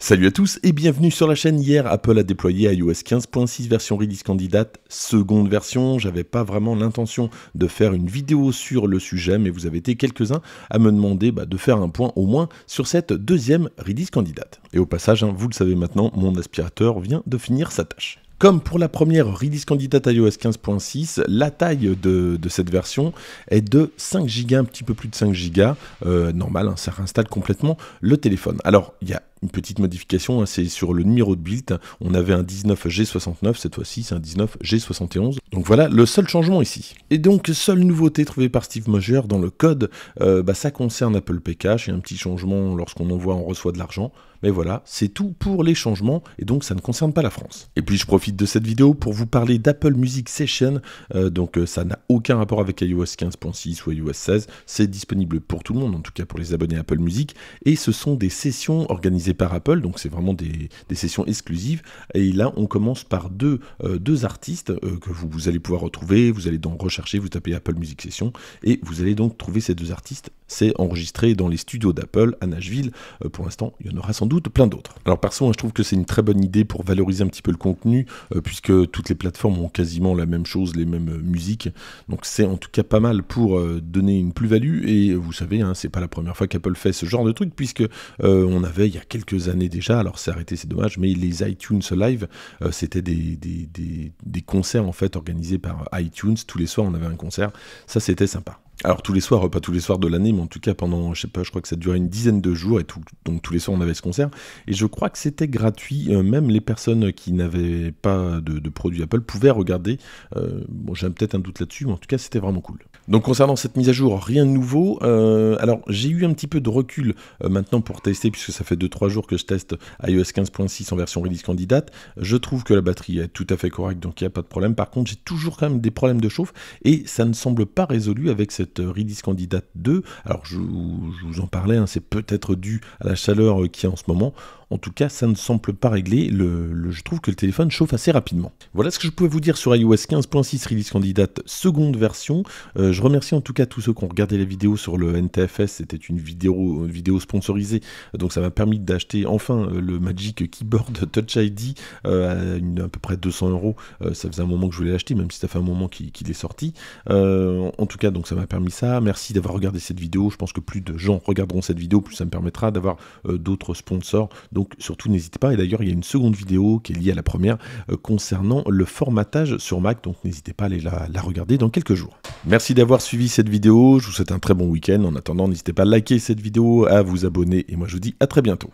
Salut à tous et bienvenue sur la chaîne. Hier, Apple a déployé iOS 15.6 version release candidate, seconde version. J'avais pas vraiment l'intention de faire une vidéo sur le sujet, mais vous avez été quelques-uns à me demander bah, de faire un point au moins sur cette deuxième release candidate. Et au passage, hein, vous le savez maintenant, mon aspirateur vient de finir sa tâche. Comme pour la première release candidate iOS 15.6, la taille de, cette version est de 5 Go, un petit peu plus de 5 Go. Euh, normal, hein, ça réinstalle complètement le téléphone. Alors, il y a une petite modification, hein, c'est sur le numéro de build, on avait un 19G69, cette fois-ci c'est un 19G71. Donc voilà le seul changement ici. Et donc seule nouveauté trouvée par Steve Mosher dans le code, euh, bah, ça concerne Apple pk Cash, un petit changement lorsqu'on envoie, on reçoit de l'argent. Mais voilà, c'est tout pour les changements, et donc ça ne concerne pas la France. Et puis je profite de cette vidéo pour vous parler d'Apple Music Session, euh, donc euh, ça n'a aucun rapport avec iOS 15.6 ou iOS 16, c'est disponible pour tout le monde, en tout cas pour les abonnés Apple Music, et ce sont des sessions organisées par Apple, donc c'est vraiment des, sessions exclusives. Et là, on commence par deux, euh, deux artistes euh, que vous, vous, allez pouvoir retrouver. Vous allez donc rechercher, vous tapez Apple Music Session, et vous allez donc trouver ces deux artistes c'est enregistré dans les studios d'Apple à Nashville. Euh, pour l'instant, il y en aura sans doute plein d'autres. Alors perso, hein, je trouve que c'est une très bonne idée pour valoriser un petit peu le contenu, euh, puisque toutes les plateformes ont quasiment la même chose, les mêmes euh, musiques. Donc c'est en tout cas pas mal pour donner une plus-value. Et vous savez, hein, c'est pas la première fois qu'Apple fait ce genre de truc, puisque on avait il y a quelques années déjà, alors c'est arrêté, c'est dommage, mais les iTunes Live, c'était des, des concerts en fait organisés par iTunes. Tous les soirs, on avait un concert. Ça, c'était sympa. Alors tous les soirs, euh, pas tous les soirs de l'année, mais en tout cas pendant, je sais pas, je crois que ça durait une dizaine de jours et tout, donc tous les soirs on avait ce concert. Et je crois que c'était gratuit, euh, même les personnes qui n'avaient pas de, produit produits Apple pouvaient regarder. Euh, bon, j'ai peut-être un doute là-dessus, mais en tout cas c'était vraiment cool. Donc concernant cette mise à jour, rien de nouveau. alors j'ai eu un petit peu de recul maintenant pour tester, puisque ça fait 2-3 jours que je teste iOS 15.6 en version release candidate. Je trouve que la batterie est tout à fait correcte, donc il n'y a pas de problème. Par contre, j'ai toujours quand même des problèmes de chauffe et ça ne semble pas résolu avec cette cette euh, candidate 2. Alors je, vous en parlais, hein, c'est peut-être dû à la chaleur euh, qui est en ce moment. En tout cas, ça ne semble pas réglé. je trouve que le téléphone chauffe assez rapidement. Voilà ce que je pouvais vous dire sur iOS 15.6 Release Candidate seconde version. Euh, je remercie en tout cas tous ceux qui ont regardé la vidéo sur le NTFS. C'était une vidéo, vidéo sponsorisée. Donc ça m'a permis d'acheter enfin euh, le Magic Keyboard Touch ID euh, à, à peu près 200 euros. Ça faisait un moment que je voulais l'acheter, même si ça fait un moment qu'il est sorti. en tout cas, donc ça m'a permis ça. Merci d'avoir regardé cette vidéo. Je pense que plus de gens regarderont cette vidéo, plus ça me permettra d'avoir d'autres sponsors. Donc surtout n'hésitez pas, et d'ailleurs il y a une seconde vidéo qui est liée à la première euh, concernant le formatage sur Mac, donc n'hésitez pas à aller la, regarder dans quelques jours. Merci d'avoir suivi cette vidéo, je vous souhaite un très bon week-end, en attendant n'hésitez pas à liker cette vidéo, à vous abonner, et moi je vous dis à très bientôt.